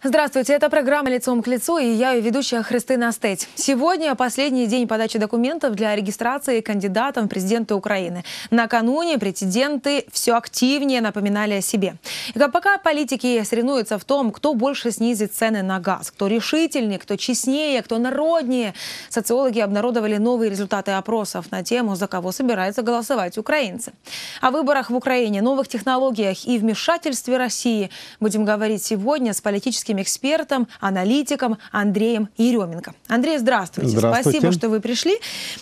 Здравствуйте, это программа «Лицом к лицу» и я ее ведущая Христина Стеть. Сегодня последний день подачи документов для регистрации кандидатом в президенты Украины. Накануне претенденты все активнее напоминали о себе. И пока политики соревнуются в том, кто больше снизит цены на газ, кто решительнее, кто честнее, кто народнее, социологи обнародовали новые результаты опросов на тему, за кого собираются голосовать украинцы. О выборах в Украине, новых технологиях и вмешательстве России будем говорить сегодня с политическим политическим экспертом, аналитиком Андреем Еременко. Андрей, здравствуйте. здравствуйте. Спасибо, что вы пришли.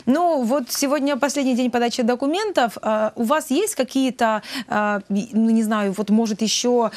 Ну, вот сегодня последний день подачи документов. А, у вас есть какие-то, а, ну, не знаю, вот, может, еще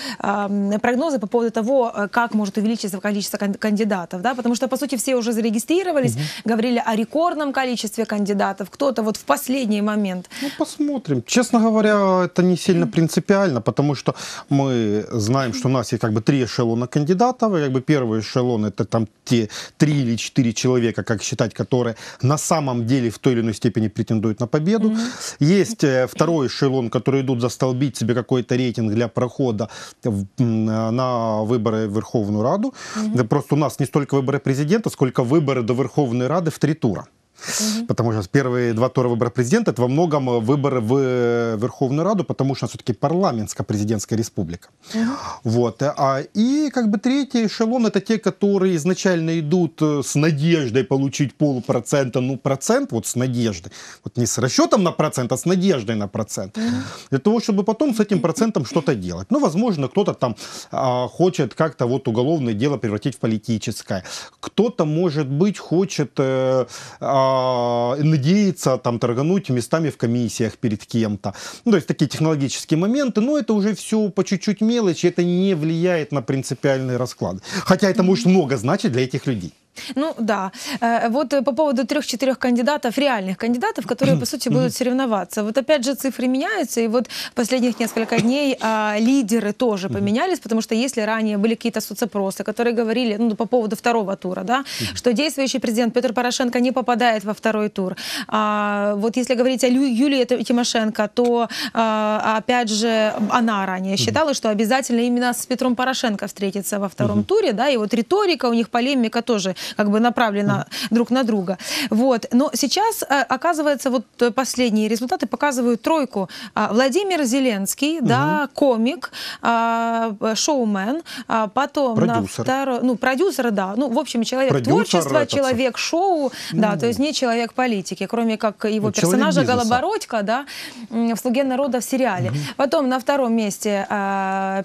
прогнозы по поводу того, а, как может увеличиться количество кандидатов, да? Потому что, по сути, все уже зарегистрировались, угу. говорили о рекордном количестве кандидатов. Кто-то вот в последний момент. Ну, посмотрим. Честно говоря, это не сильно принципиально, потому что мы знаем, что у нас есть как бы три эшелона кандидатов, кандидатов, как бы первый эшелон это там те три или четыре человека, как считать, которые на самом деле в той или иной степени претендуют на победу. Mm-hmm. Есть э, второй эшелон, которые идут застолбить себе какой-то рейтинг для прохода в, на выборы в Верховную Раду. Mm-hmm. Просто у нас не столько выборы президента, сколько выборы до Верховной Рады в три тура. Угу. Потому что первые два тура выбора президента это во многом э, выборы в э, Верховную Раду, потому что все-таки парламентско-президентская республика. Угу. Вот. Э, а, и как бы третий эшелон это те, которые изначально идут с надеждой получить полпроцента, ну процент, вот с надеждой. Вот не с расчетом на процент, а с надеждой на процент. Угу. Для того, чтобы потом с этим процентом что-то делать. Ну, возможно, кто-то там а, хочет как-то вот уголовное дело превратить в политическое. Кто-то, может быть, хочет... А, Э, надеется там торгануть местами в комиссиях перед кем-то. Ну, то есть такие технологические моменты, но это уже все по чуть-чуть мелочи, это не влияет на принципиальный расклад. Хотя это может много значить для этих людей. Ну да. Э, вот э, по поводу трех-четырех кандидатов, реальных кандидатов, которые, по сути, будут соревноваться. Вот опять же цифры меняются, и вот в последних несколько дней а, лидеры тоже поменялись, потому что если ранее были какие-то соцопросы, которые говорили ну, по поводу второго тура, да, что действующий президент Петр Порошенко не попадает во второй тур. А, вот если говорить о Лю Юлии Тимошенко, то а, опять же она ранее считала, что обязательно именно с Петром Порошенко встретится во втором туре, да, и вот риторика у них, полемика тоже как бы направлено mm. друг на друга. Вот. Но сейчас, э, оказывается, вот э, последние результаты показывают тройку. А, Владимир Зеленский, mm-hmm. да, комик, а, э, шоумен, а потом... Продюсер. Второ... Ну, продюсер, да. Ну, в общем, человек продюсер творчества, человек шоу, mm. да, то есть ну. не человек политики, кроме как его ну, персонажа Голобородько, да, в «Слуге народа» в сериале. Mm-hmm. Потом на втором месте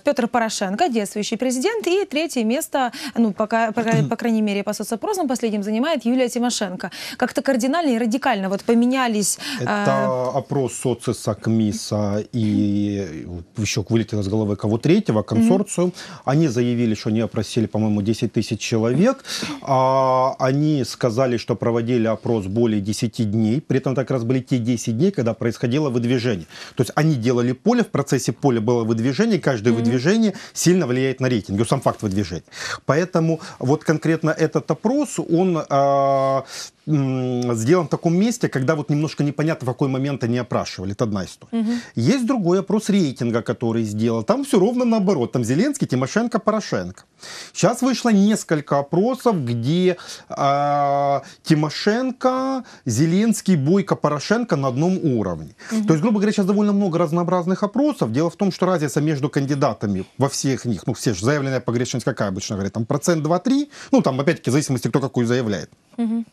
Петр Порошенко, действующий президент, и третье место, ну, пока, по, по крайней мере, по соцопросом последним занимает Юлия Тимошенко. Как-то кардинально и радикально вот поменялись... Это э... опрос соцеса, КМИСа и еще вылетело с головы кого третьего, консорциум. Mm-hmm. Они заявили, что они опросили, по-моему, 10 тысяч человек. А, они сказали, что проводили опрос более 10 дней. При этом так раз были те 10 дней, когда происходило выдвижение. То есть они делали поле, в процессе поля было выдвижение, каждое mm-hmm. выдвижение сильно влияет на рейтинг, сам факт выдвижения. Поэтому вот конкретно этот опросу он а, сделан в таком месте, когда вот немножко непонятно, в какой момент они опрашивали. Это одна история. Угу. Есть другой опрос рейтинга, который сделал. Там все ровно наоборот. Там Зеленский, Тимошенко, Порошенко. Сейчас вышло несколько опросов, где э, Тимошенко, Зеленский, Бойко, Порошенко на одном уровне. Угу. То есть, грубо говоря, сейчас довольно много разнообразных опросов. Дело в том, что разница между кандидатами во всех них, ну все же заявленная погрешность какая обычно говорят, там процент 2-3, ну там опять-таки в зависимости кто какую заявляет. Угу.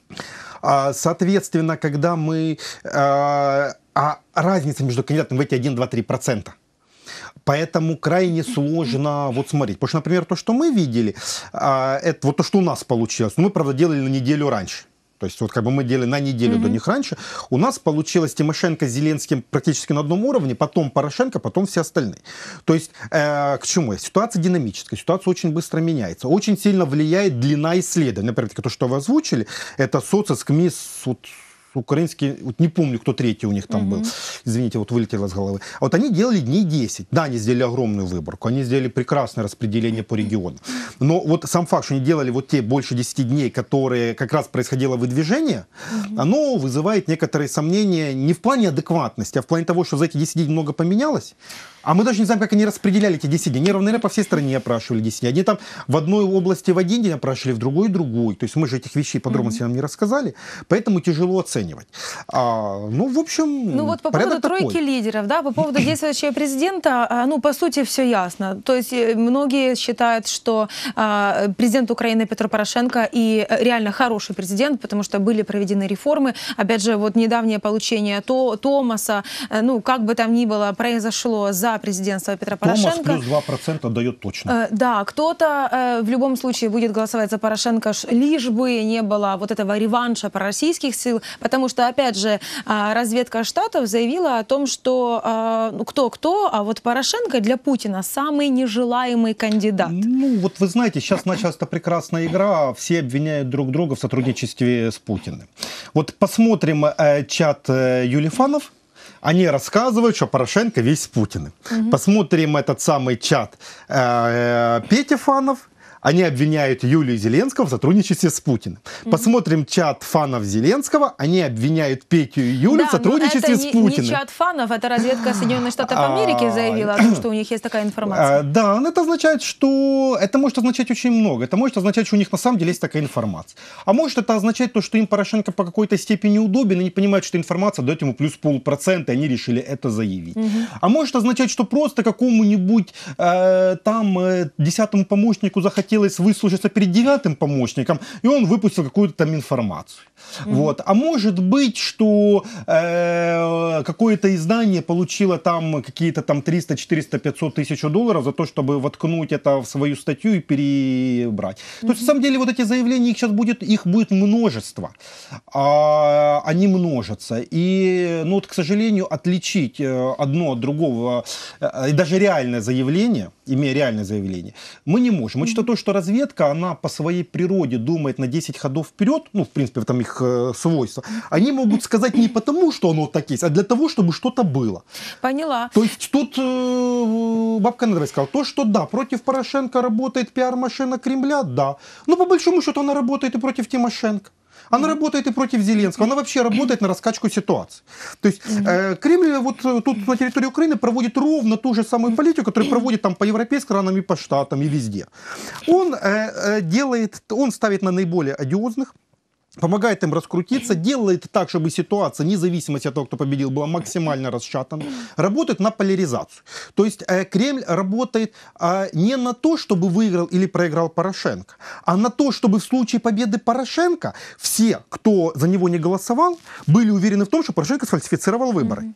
Соответственно, когда мы... А, а разница между кандидатами в эти 1, 2, 3 процента. Поэтому крайне сложно вот смотреть. Потому что, например, то, что мы видели, а, это вот то, что у нас получилось. Но мы, правда, делали на неделю раньше то есть вот как бы мы делили на неделю mm-hmm. до них раньше, у нас получилось Тимошенко с Зеленским практически на одном уровне, потом Порошенко, потом все остальные. То есть э, к чему? Ситуация динамическая, ситуация очень быстро меняется. Очень сильно влияет длина исследования. Например, то, что вы озвучили, это социск, МИС, вот, украинские, вот не помню, кто третий у них там угу. был, извините, вот вылетело с головы. А вот они делали дней 10. Да, они сделали огромную выборку, они сделали прекрасное распределение по региону. Но вот сам факт, что они делали вот те больше 10 дней, которые как раз происходило выдвижение, угу. оно вызывает некоторые сомнения не в плане адекватности, а в плане того, что за эти 10 дней много поменялось. А мы даже не знаем, как они распределяли эти 10 дней. Они равномерно по всей стране опрашивали 10 дней. Они там в одной области в один день опрашивали, в другой – другой. То есть мы же этих вещей подробности mm-hmm. нам не рассказали, поэтому тяжело оценивать. А, ну, в общем, Ну вот по поводу такой. тройки лидеров, да, по поводу действующего президента, а, ну, по сути, все ясно. То есть э, многие считают, что а, президент Украины Петр Порошенко и э, реально хороший президент, потому что были проведены реформы. Опять же, вот недавнее получение Томаса, э, ну, как бы там ни было, произошло за за президентство Петра Порошенко. Томас плюс 2% дает точно. Э, да, кто-то э, в любом случае будет голосовать за Порошенко, лишь бы не было вот этого реванша пророссийских сил, потому что, опять же, а, разведка Штатов заявила о том, что а, ну, кто-кто, а вот Порошенко для Путина самый нежелаемый кандидат. Ну, вот вы знаете, сейчас началась эта прекрасная игра, все обвиняют друг друга в сотрудничестве с Путиным. Вот посмотрим э, чат Юлифанов, они рассказывают, что Порошенко весь Путин. Угу. Посмотрим этот самый чат э, Петефанов они обвиняют Юлию Зеленского в сотрудничестве с Путиным. Mm-hmm. Посмотрим чат фанов Зеленского. Они обвиняют Петю и Юлю да, в сотрудничестве с Путиным. Не, чат фанов, это разведка Соединенных Штатов а, Америки заявила о том, что у них есть такая информация. А, да, это означает, что это может означать очень много. Это может означать, что у них на самом деле есть такая информация. А может это означать то, что им Порошенко по какой-то степени удобен, и не понимают, что информация дает ему плюс полпроцента, и они решили это заявить. Угу. А может означать, что просто какому-нибудь э, там э, десятому помощнику захотелось хотелось выслушаться перед девятым помощником, и он выпустил какую-то там информацию. Mm-hmm. Вот. А может быть, что э, какое-то издание получило там какие-то там 300, 400, 500 тысяч долларов за то, чтобы воткнуть это в свою статью и перебрать. Mm-hmm. То есть, на самом деле, вот эти заявления, их сейчас будет, их будет множество. А, они множатся. И, ну вот, к сожалению, отличить э, одно от другого, э, и даже реальное заявление, имея реальное заявление, мы не можем. Мы mm-hmm. что-то что разведка, она по своей природе думает на 10 ходов вперед, ну, в принципе, в этом их э, свойства, они могут сказать не потому, что оно так есть, а для того, чтобы что-то было. Поняла. То есть тут э, бабка Недра сказала, то, что да, против Порошенко работает пиар-машина Кремля, да. Но по большому счету она работает и против Тимошенко. Она работает и против Зеленского, она вообще работает на раскачку ситуации. То есть э, Кремль вот э, тут на территории Украины проводит ровно ту же самую политику, которую проводит там по европейским странам и по штатам и везде. Он э, э делает, он ставит на наиболее одиозных помогает им раскрутиться, делает так, чтобы ситуация, независимо от того, кто победил, была максимально расшатана, работает на поляризацию. То есть э, Кремль работает э, не на то, чтобы выиграл или проиграл Порошенко, а на то, чтобы в случае победы Порошенко все, кто за него не голосовал, были уверены в том, что Порошенко сфальсифицировал выборы. Mm-hmm.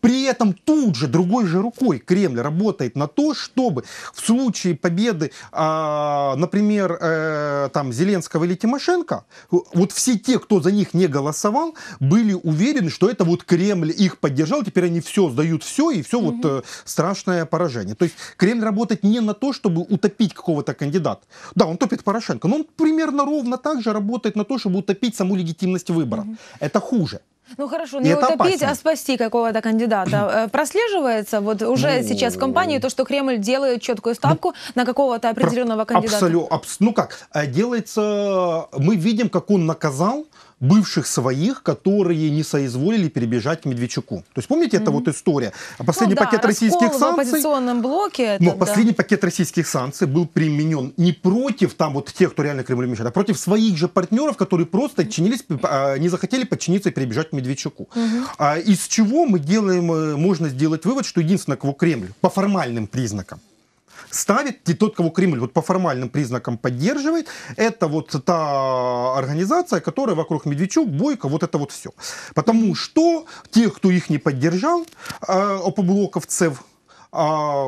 При этом тут же другой же рукой Кремль работает на то, чтобы в случае победы, а, например, э, там Зеленского или Тимошенко, вот все те, кто за них не голосовал, были уверены, что это вот Кремль их поддержал, теперь они все сдают все и все угу. вот э, страшное поражение. То есть Кремль работает не на то, чтобы утопить какого-то кандидата. Да, он топит Порошенко, но он примерно ровно так же работает на то, чтобы утопить саму легитимность выборов. Угу. Это хуже. Ну хорошо, не ну, утопить, опасно. а спасти какого-то кандидата. Э, э, прослеживается вот уже ну, сейчас в компании то, что Кремль делает четкую ставку ну, на какого-то определенного кандидата? Абсолютно. Абс... Ну как, э, делается... Мы видим, как он наказал бывших своих, которые не соизволили перебежать к Медведчуку. То есть помните, mm-hmm. это вот история. А последний ну, да, пакет российских санкций... в оппозиционном блоке. Это, но да. последний пакет российских санкций был применен не против там вот тех, кто реально Кремль мешает, а против своих же партнеров, которые просто чинились, а, не захотели подчиниться и перебежать к Медведчуку. Mm-hmm. А, из чего мы делаем, э, можно сделать вывод, что единственное, кого Кремль по формальным признакам ставит не тот, кого Кремль вот по формальным признакам поддерживает. Это вот та организация, которая вокруг Медведчук, Бойко, вот это вот все. Потому что тех, кто их не поддержал, э, опоблоковцев, а,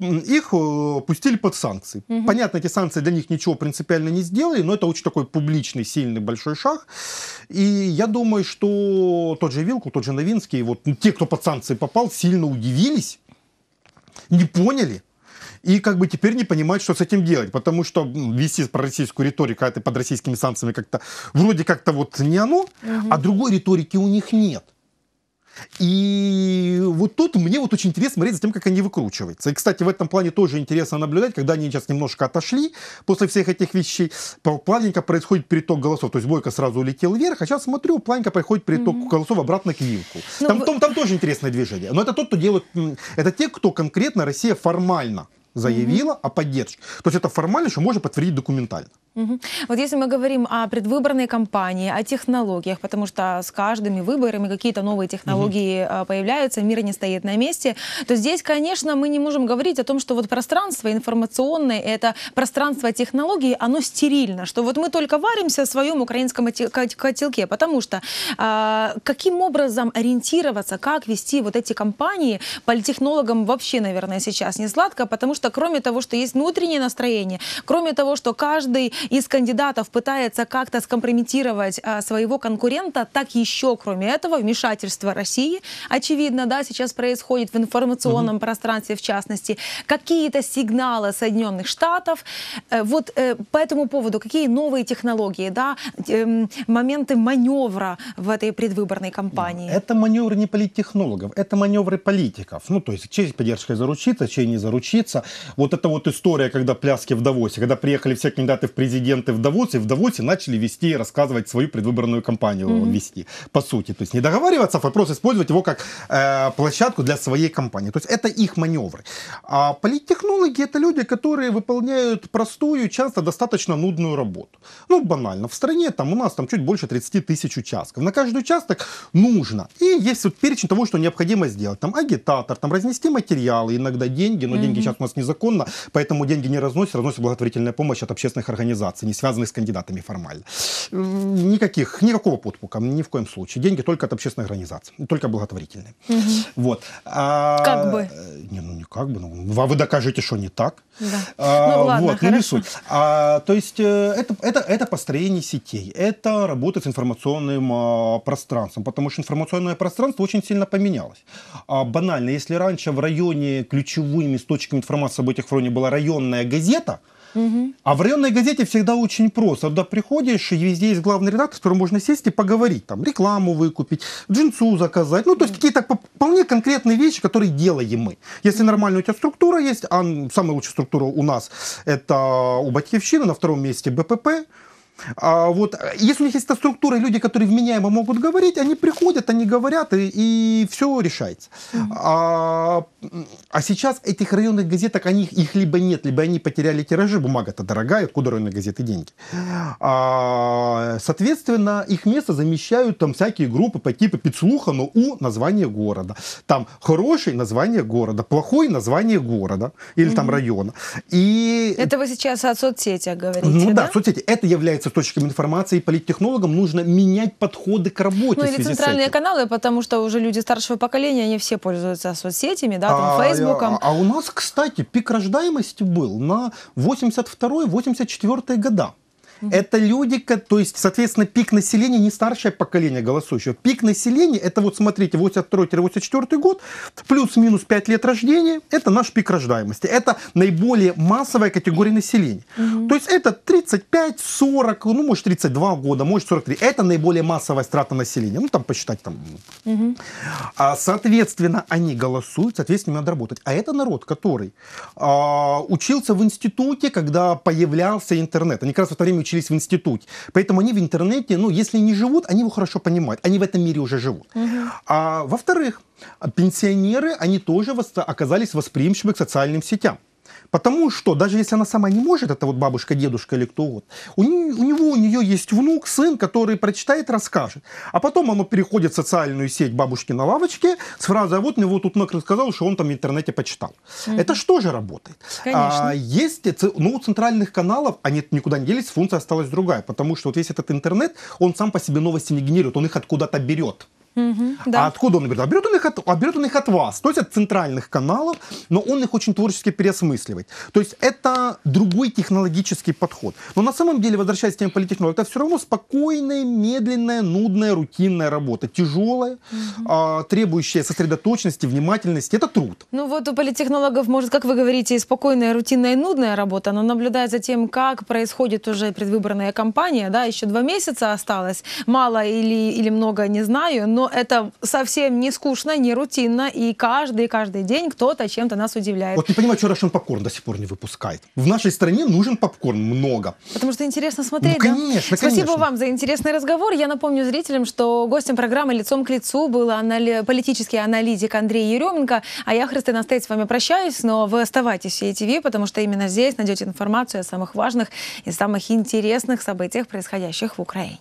их э, пустили под санкции. Угу. Понятно, эти санкции для них ничего принципиально не сделали, но это очень такой публичный, сильный, большой шаг. И я думаю, что тот же Вилку, тот же Новинский, вот те, кто под санкции попал, сильно удивились, не поняли, и как бы теперь не понимают, что с этим делать, потому что ну, вести про российскую риторику, а это под российскими санкциями как-то, вроде как-то вот не оно, угу. а другой риторики у них нет. И вот тут мне вот очень интересно смотреть за тем, как они выкручиваются. И, кстати, в этом плане тоже интересно наблюдать, когда они сейчас немножко отошли после всех этих вещей, плавненько происходит переток голосов. То есть Бойко сразу улетел вверх, а сейчас смотрю, плавненько происходит переток mm-hmm. голосов обратно к Вилку. Ну, там, вы... там, там тоже интересное движение. Но это тот, кто делает... Это те, кто конкретно Россия формально заявила угу. о поддержке. То есть это формально что можно подтвердить документально. Вот если мы говорим о предвыборной кампании, о технологиях, потому что с каждыми выборами какие-то новые технологии угу. появляются, мир не стоит на месте, то здесь, конечно, мы не можем говорить о том, что вот пространство информационное, это пространство технологий, оно стерильно, что вот мы только варимся в своем украинском котелке, потому что э, каким образом ориентироваться, как вести вот эти кампании политехнологам вообще, наверное, сейчас не сладко, потому что четко, кроме того, что есть внутреннее настроение, кроме того, что каждый из кандидатов пытается как-то скомпрометировать а, своего конкурента, так еще, кроме этого, вмешательство России, очевидно, да, сейчас происходит в информационном угу. пространстве, в частности, какие-то сигналы Соединенных Штатов. Э, вот э, по этому поводу, какие новые технологии, да, эм, моменты маневра в этой предвыборной кампании? Это маневры не политтехнологов, это маневры политиков. Ну, то есть, честь поддержкой заручиться, чей не заручиться. Вот эта вот история, когда пляски в Давосе, когда приехали все кандидаты в президенты в Давосе, в Давосе начали вести и рассказывать свою предвыборную кампанию mm-hmm. вести, по сути. То есть не договариваться, а вопрос использовать его как э, площадку для своей кампании. То есть это их маневры. А политтехнологи это люди, которые выполняют простую, часто достаточно нудную работу. Ну, банально. В стране там у нас там чуть больше 30 тысяч участков. На каждый участок нужно. И есть вот перечень того, что необходимо сделать. Там агитатор, там разнести материалы, иногда деньги, но mm-hmm. деньги сейчас у нас незаконно, поэтому деньги не разносят, разносят благотворительная помощь от общественных организаций, не связанных с кандидатами формально. Никаких, никакого подпука, ни в коем случае. Деньги только от общественных организаций, только благотворительные. Угу. Вот. А, как бы? Э, не, ну не как бы, ну, а вы докажете, что не так. Да. А, ну ладно, вот, ну, хорошо. не А, то есть э, это, это, это построение сетей, это работа с информационным а, пространством, потому что информационное пространство очень сильно поменялось. А, банально, если раньше в районе ключевыми источниками информации о событиях в районе была районная газета, А в районной газете всегда очень просто. Туда приходишь, и везде есть главный редактор, с которым можно сесть и поговорить. Там рекламу выкупить, джинсу заказать. Ну, то есть какие-то вполне конкретные вещи, которые делаем мы. Если нормальная у тебя структура есть, а самая лучшая структура у нас, это у Батьковщины, на втором месте БПП, а вот, если у них есть эта структура, и люди, которые вменяемо могут говорить, они приходят, они говорят, и, и все решается. А, а сейчас этих районных газеток, они, их либо нет, либо они потеряли тиражи, бумага-то дорогая, куда районные газеты деньги. А, соответственно, их место замещают там всякие группы по типу Пицлухану у название города. Там хороший название города, плохой название города или mm там района. И... Это вы сейчас о соцсетях говорите, Ну да, да соцсети. Это является источниками информации, и политтехнологам нужно менять подходы к работе. Ну или центральные каналы, потому что уже люди старшего поколения, они все пользуются соцсетями, да, там, а, Фейсбуком. А, а у нас, кстати, пик рождаемости был на 82-84 года. Это люди, то есть, соответственно, пик населения не старшее поколение голосующего. Пик населения, это вот смотрите, 82-84 год, плюс-минус 5 лет рождения, это наш пик рождаемости. Это наиболее массовая категория населения. Угу. То есть это 35-40, ну, может, 32 года, может, 43. Это наиболее массовая страта населения. Ну, там посчитать там. Угу. А, соответственно, они голосуют, соответственно, им надо работать. А это народ, который а, учился в институте, когда появлялся интернет. Они как раз в это время учились в институте. Поэтому они в интернете, ну, если не живут, они его хорошо понимают. Они в этом мире уже живут. Угу. А во-вторых, пенсионеры, они тоже оказались восприимчивы к социальным сетям. Потому что, даже если она сама не может, это вот бабушка, дедушка или кто вот, у, нее, у него, у нее есть внук, сын, который прочитает, расскажет. А потом оно переходит в социальную сеть бабушки на лавочке с фразой, а вот мне вот тут Макр сказал, что он там в интернете почитал. Угу. Это что же работает? Конечно. А, есть, ну, у центральных каналов, они никуда не делись, функция осталась другая, потому что вот весь этот интернет, он сам по себе новости не генерирует, он их откуда-то берет. Угу, да. А откуда он берет? А берет он, их от, а берет он их от вас, то есть от центральных каналов, но он их очень творчески переосмысливает. То есть это другой технологический подход. Но на самом деле, возвращаясь к теме политехнолога, это все равно спокойная, медленная, нудная, рутинная работа. Тяжелая, угу. а, требующая сосредоточенности, внимательности. Это труд. Ну вот у политтехнологов, может, как вы говорите, и спокойная, рутинная, и нудная работа, но наблюдая за тем, как происходит уже предвыборная кампания, да, еще два месяца осталось, мало или, или много, не знаю, но но ну, это совсем не скучно, не рутинно, и каждый, каждый день кто-то чем-то нас удивляет. Вот не понимаю, что Russian Popcorn до сих пор не выпускает. В нашей стране нужен попкорн много. Потому что интересно ну, смотреть, ну, конечно, да? Спасибо вам за интересный разговор. Я напомню зрителям, что гостем программы «Лицом к лицу» был анали... политический аналитик Андрей Еременко, а я, Христина Стейт, с вами прощаюсь, но вы оставайтесь в ЕТВ, потому что именно здесь найдете информацию о самых важных и самых интересных событиях, происходящих в Украине.